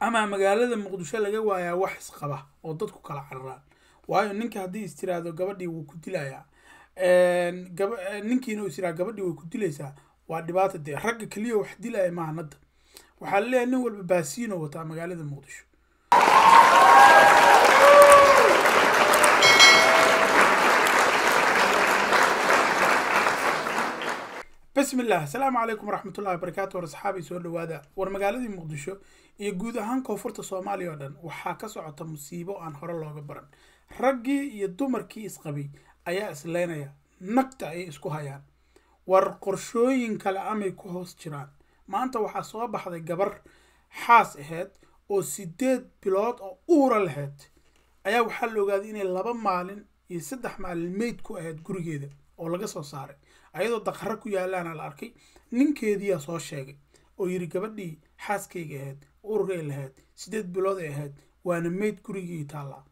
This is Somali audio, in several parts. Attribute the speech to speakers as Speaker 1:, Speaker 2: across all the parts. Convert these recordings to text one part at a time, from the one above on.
Speaker 1: amaa magaalada muqdisho laga waayaa wax isqaba oo dadku kala cararaan waayo ninka haddii is tiraahdo gabadhii wuu ku dilayaa ninkiina is tiraha gabadhii way ku dilaysaa waa dhibaata dee ragga keliya wax dilaya maahan hadda waxaa laleeyahay nin walba baasiino wataa magaalada muqdisho bismi illah asalaamu calaykum waraxmatullahi wabarakaatu war asxaabii soo dhawaada war magaaladii muqdisho iyo guud ahaan koonfurta soomaaliya oo dhan waxaa ka socota musiibo aan hore looga baran raggii iyo dumarkii isqabay ayaa isleynaya nagta ayay isku hayaan war qorshooyin kale amay ku hoos jiraan maanta waxaa soo baxday gabar xaas ahayd oo sideed bilood oo uura lahayd ayaa waxaa la ogaaday inay laba maalin iyo saddex maalin meyd ku ahayd gurigeeda oo laga soo saaray ayadoo daqaro ku yaalaana la arkay ninkeediyaa soo sheegay oo yiri gabadhii xaaskaygay ahayd ururey lahayd sideed bilood ay ahayd waana meyd gurigii taallaa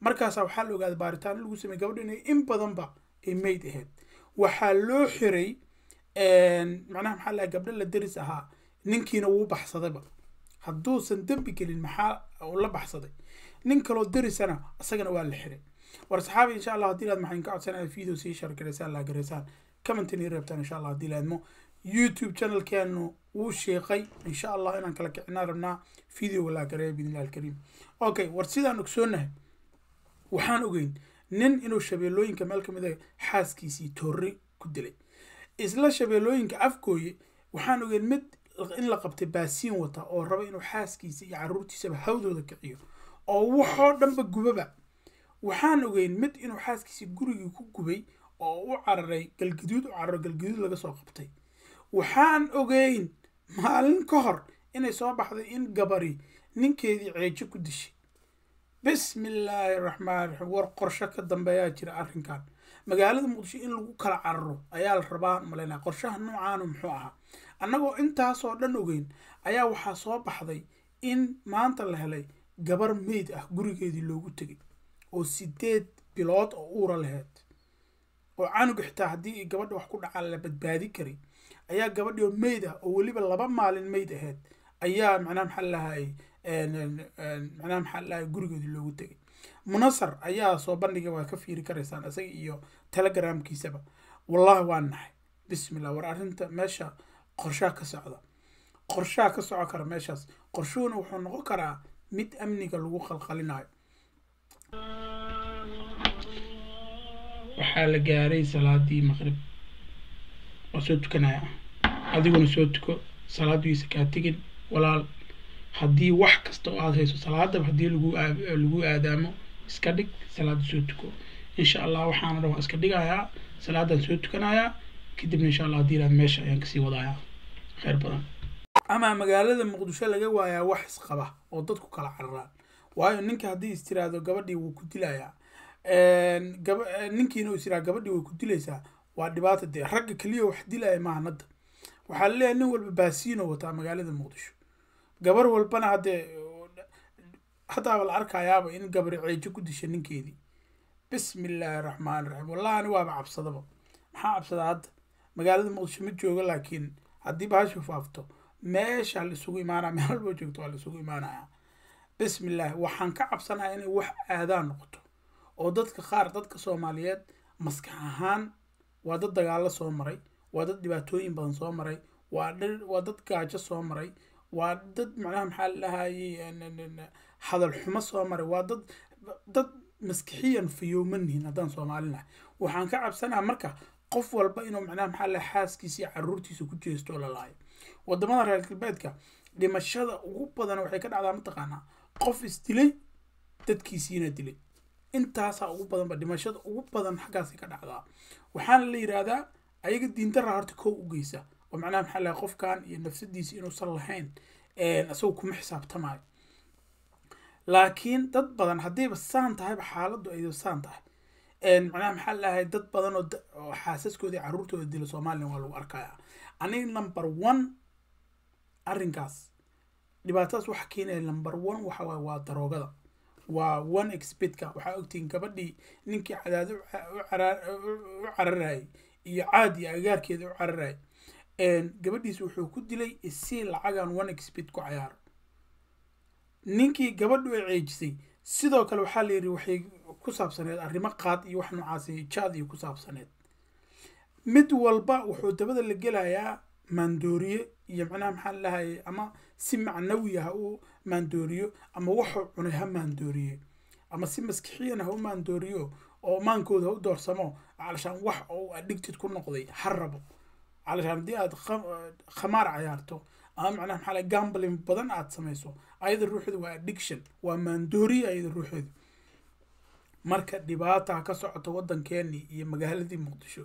Speaker 1: markaasaa waxaa la ogaaday baaritaano lagu sameeyey gabadho inay in badanba ay meyd ahayd waxaa loo xiray macnaha maxaa lahay gabdho la deris ahaa ninkiina wuu baxsadayba hadduusan dembi gelin maxaa la baxsaday nin kaloo derisana isagana waa la xiray war saxaabi insha allah hadii inaad maxaynka codsanayaa video sii shargaraysaan laa garaysaan commentin ii insha allah hadii la youtube channelkeenu wuu sheeqay insha allah inaan kala kicinaa rabnaa video walaa gareeya alkariim okay war sidaan ogsoonahay waxaan ogeyn nin inuu shabeellooyinka meel ka mid a xaaskiisii toorri ku dilay isla shabeellooyinka afgooye waxaan ogeyn mid in la qabtay baasiin wata oo raba inuu xaaskiisa iyo caruurtiisaba hawdooda kiciyo oo waxoo dhanba gubaba waxaan ogeyn mid inuu xaaskiisii gurigii ku gubay oo u cararay galgaduud u cararo galgaduud laga soo qabtay waxaan ogeyn maalin ka hor inay soo baxday in gabari ninkeedii ceejo ku dishay bismillaahi raxmaan raxiim war qorsho ka dambeeyaa jira arrinkan
Speaker 2: magaalada muqdisho
Speaker 1: in lagu kala cararo ayaa la rabaa malaynaa qorshaha noocaana muxuu ahaa annagoo intaasoo dhan ogeyn ayaa waxaa soo baxday in maanta la helay gabar meyd ah gurigeedii loogu tegay oo sideed bilood oo uura laheyd oo canuga xitaa haddii gabadha wax ku dhacaa la badbaadi karay ayaa gabadhi oo meyd ah oo weliba laba maalin meyd ahayd ayaa macnaha maxaa lahaayey macnaha maxaa lahaay gurigeedi loogu tegay munasar ayaa soo bandhiga waa ka fiiri karaysaan isaga iyo telegramkiisaba wallaahi waa nahay bismillah war arrinta meesha qorshaa ka socda qorshaha ka soco kara meeshaas qorshuhuna wuxuu noqon karaa mid amniga lagu qalqalinayo waxaa la gaaray salaadii maqrib waa soo tukanaya adiguna soo tuko salaadiisa kaa tegin walaal haddii wax kasta oo aada hayso salaadaba haddii lagu aadaamo iska dhig salaada soo tuko insha allah waxaana dhan iska dhigayaa salaadan soo tukanayaa kadibna insha allah hadii iraad meesha ayaan kasii wadayaa kheyr badan amaa magaalada muqdisho laga waayaa wax isqaba oo dadku kala cararaan waayo ninka haddii is istiraado gabadhii wuu ku dilayaa ninkiina u is yiraa gabadhii way ku dilaysaa waa dhibaata dee ragga keliya wax dilaya maahan hadda waxaa laleeyahay nin walba baasiino wataa magaalada muqdisho gabar walbana haddee haddaaba la arkayaaba in gabari ceejo ku disha ninkeedii bismi illaahi raxmaan iraxiim wallahi ani waaba cabsadaba maxaa cabsadaa hadda magaalada muqdisho ma joogo laakiin haddii bahasha faafto meesha la isugu imaanaya meel walba joogto waa la isugu imaanaya bismi illaahi waxaan ka cabsanayaa inay wax aadaa noqoto oo dadka qaar dadka soomaaliyeed maskax ahaan waa dad dagaalo soo maray waa dad dhibaatooyin badan soo maray waa dad gaajo soo maray waa dad macnaha maxaa la hadal xumo soo maray waa dad dad maskixiyan fiyoomannihin haddaan soomaalinaha waxaan ka cabsanaha marka qof walba inuu macnaha maxaa la xaaskiisa caruurtiisa ku jeesto lalaayo wadamada reer galbeedka dhimashada ugu badan waxay ka dhacdaa mataqaanaa qof isdilay dadkiisiina dilay intaasaa ugu badanba dhimashada ugu badan xaggaasi ka dhacdaa waxaana la yidhaahdaa ayaga diindaraa horta kow u geysa oo macnaha maxaa lahay qofkan iyo nafsadiisa inuusan lahayn isagoo kuma xisaabtamaayo laakiin dad badan haddayba saan tahayba xaaladdu ayda saan tahay macnaha maxaa lahay dad badan oo xaasaskooda carruurtooda dila somalilan waa lagu arkaya aniga number one arrinkaas dhibaatadaas waxa keenaya number one waxawaaye waa daroogada waa one exbedka waxaa ogtihiin gabadhii ninkii cadaad u cararayay iyo caadi agaarkeeda u cararayay gabadhiis wuxuu ku dilay isii lacagaan one exped ku cayaaro ninkii gabadhu ay ceejisay sidoo kale waxaa layidhi waxay ku saabsaneed arrimo qaad iyo wax noocaasay jaad iyo ku saabsaneed mid walba wuxuu dabada la gelayaa maandooriye iyo micnaha maxaa lalahay ama si macnawiya ha u maandooriyo ama waxuu cunay ha maandooriye ama si maskixiyana ha u maandooriyo oo maankooda ha u doorsamo calashaan wax oo addicted ku noqday ha rabo calashaan haddii aad khamaar cayaarto ama macnaha maxaa lay gambling badan aad samayso ayada ruuxeedu waa addiction waa maandooriye ayada ruuxeedu marka dhibaataa ka socoto waddankeennii iyo magaaladii muqdisho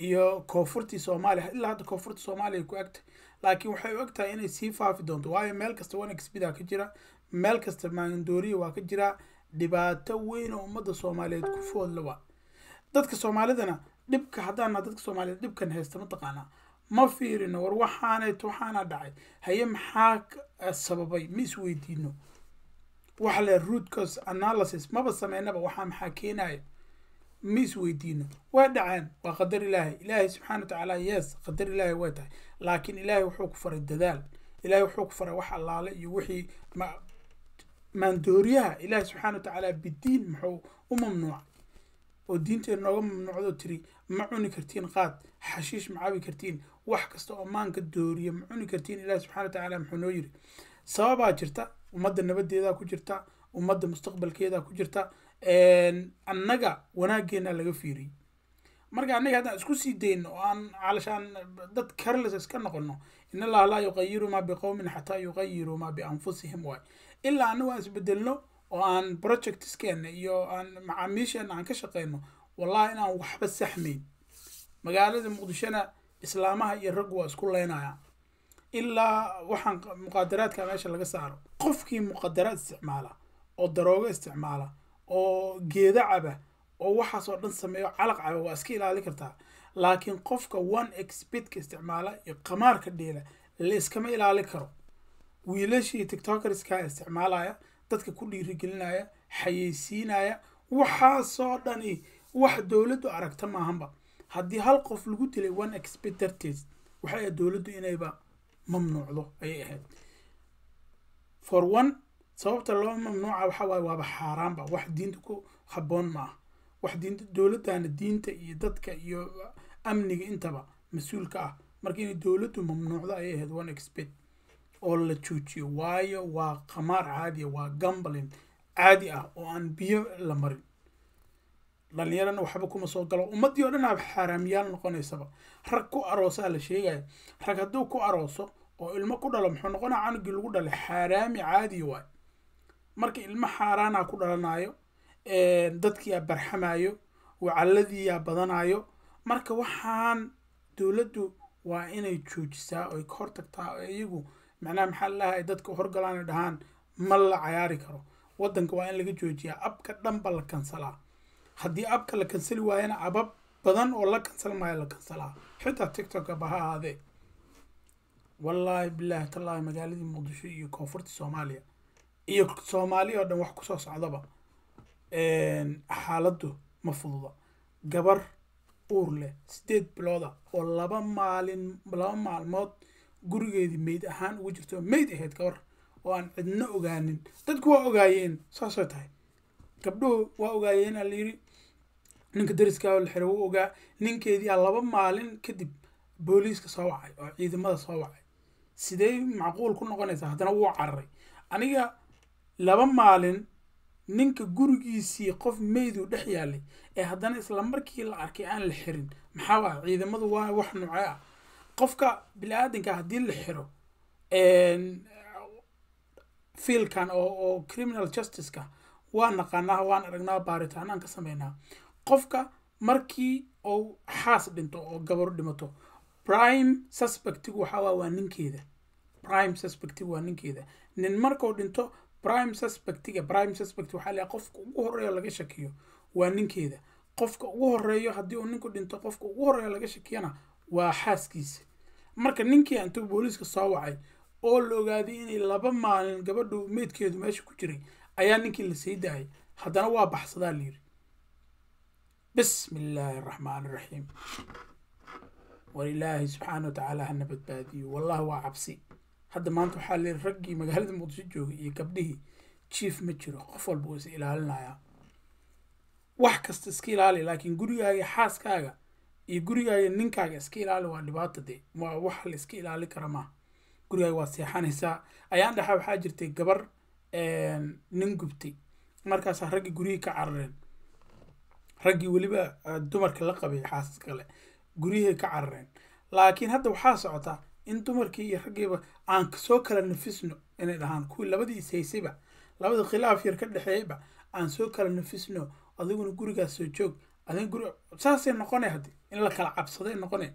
Speaker 1: iyo koonfurtii soomaaliya ilaa hadda koonfurta soomaaliya ku agta laakiin waxay u egtahay inay sii faafi doonto waayo meel kasta wanexbidaa ka jira meel kasta maandooriya waa ka jira dhibaato weyn oo ummadda soomaaliyeed ku foodlaba dadka soomaalidana dhibka haddaana dadka soomaaliyeed dhibkan haysta mataqaanaa ma fiirino war waxaaneeto waxaana dhacay haye maxaa eh, sababay ma isweydiino waxa le root analysis maba sameynaba waxaa maxaa keenaya ma isweydiino waa dhacaan waa qadar ilaahay ilaahay subxana watacaala yees qadar ilaahay waa tahay laakiin ilaahay wuxuu ku faray dadaal ilaahay wuxuu ku faray wax allaale iyo wixii maandooriyaha ilaahay subxana watacaala bidiin muxuu u mamnuuca oo diinteeda nooga mamnuucdoo tiri ma cuni kartiin qaad xashiish ma cabi kartiin wax kasta oo maanka dooriya ma cuni kartiin ilaahi subxana watacaala muxuu noo yiri sababaa jirta ummadda nabadeedaa ku jirta ummadda mustaqbalkeedaa ku jirta annaga wanaaggeena laga fiiriyey marka anaga haddaan isku sii dayno oo aan calashaan dad careless ka noqono in allaha laa yuqayiru maa biqowmin xataa yuqayiru maa bianfusihim waay ilaa annagu aan isbedelno oo aan projectskeena iyo aan macaamiisheena aan ka shaqeyno wallahi inaan waxba saxmayn magaalada muqdishona islaamaha iyo raggu waa isku leynaya ilaa waxaan muqadaraadka meesha laga saaro qofkii muqadaraad isticmaala oo daroogo isticmaala oo geeda caba ah oo waxaasoo dhan sameeyo calaq caba ah, waa iska ilaali kartaa laakiin qofka one exbidka isticmaala iyo qamaarka dheela la ilaali karo wiilashii tictokerska isticmaalaya dadka ku dhiirigelinaya xayeysiinaya waxaasoo dhani wax dowladdu aragta maahanba haddii hal qof lagu dilay one expid darteed waxay ahayd dowladdu inayba mamnuucdo ayay ahayd for one sababta loo mamnuuca waxa waaye waaba xaaraanba wax diinta ku haboon maaha wax diinta dowladana diinta iyo dadka iyo amniga intaba mas-uulka ah marka inay dowladdu mamnuucdo ayay ahayd one expect oo la joojiyo waayo waa khamaar caadiya waa gambalin caadi ah oo aan biyo la marin dhalinyarana waxba kuma soo galo ummaddii oo dhan aba noqonaysaba rag ku aroosaa la sheegaya rag hadduu ku arooso oo ilmo ku dhalo muxuu noqonaa canugii lagu dhalay xaaraami caadiya waay marka ilmo xaaraana ku dhalanaayo dadkiyaa barxamayo wacalladiiyaa badanayo marka waxaan dowladdu waa inay joojisaa oy ka hortagtaa oo iyagu macnaha maxaa lalaha ay dadka horgalaana dhahaan ma la cayaari karo waddanka waa in laga joojiyaa abka dhanba la kansalaa haddii abka la kansali waayana abab badan oo la kansalmaayo la kansalaa xitaa tiktokaba ha ahaadee wallaahi bilaahi tallaahi magaaladii muqdisho iyo koonfurta soomaaliya iyo soomaali oo dhan wax kusoo socdaba xaaladdu ma fududa gabar uur leh sideed bilooda oo laba maalin laba maalmood gurigeedii meyd ahaan ugu jirto meyd ahayd gabar oo aan cidna ogaanin dadku waa ogaayeen saasoo tahay gabdhuhu waa ogaayeen aa layidhi ninka dariskaao la xiro wuu ogaa ninkeedii laba maalin kadib booliiska soo wacay oo ciidamada soo wacay sidee macquul ku noqonaysaa haddana wuu cararay aniga laba maalin ninka gurigiisii qof meydu dhex yaalay ee haddana isla markii la arkay aan la xirin maxaa ah ciidamadu waa wax noocee ah qofka bili-aadanka haddii la xiro fiilkan oo criminal justiceka waa naqaanaa waan aragnaa baaritaanaan ka sameynaa qofka markii ou xaas dhinto oo gabar dhimato prime suspectigu waxaa waa waa ninkeeda prime suspectigu waa ninkeeda nin markuu dhinto prime suspectiga prime suspect waxaa la qofka ugu horeeya laga shakiyo waa ninkeeda qofka ugu horeeyo haddii uu ninku dhinto qofka ugu horeeya laga shakiyana waa xaaskiisa marka ninkii intuu booliiska soo wacay oo la ogaaday inay laba maalin gabadhu meydkeedu meesha ku jiray ayaa ninkii la sii daayay haddana waa baxsadaa layiri bismi illaahi raxmaan iraxiim walilaahi subxaana wa tacaala hana badbaadiyo wallaahi waa cabsi hadda maanta waxaa le raggii magaalada muqdisho joogay iyo gabdhihii jief ma jiro qof walba waa is ilaalinaya wax kasta iska ilaali laakiin gurigaaga xaaskaaga iyo gurigaaga ninkaaga iska ilaali waa dhibaata de waa wax la iska ilaali kara maaha gurigaaga waad seexanaysaa ayaan dhaxaa waxaa jirtay gabar nin gubtay markaasaa raggii guryihii ka carareen raggii weliba ah, dumarka la qabay xaasaska kale guryihii ka carareen laakiin hadda waxaa socotaa in dumarkii iyo raggiiba aan soo kala nafisno inay dhahaan kuwii labadii ishaysayba labada khilaaf yar ka dhexeeyayba aan soo kala nafisno adiguna gurigaas soo joog adig guri saasay noqonay haddii in la kala cabsaday noqonay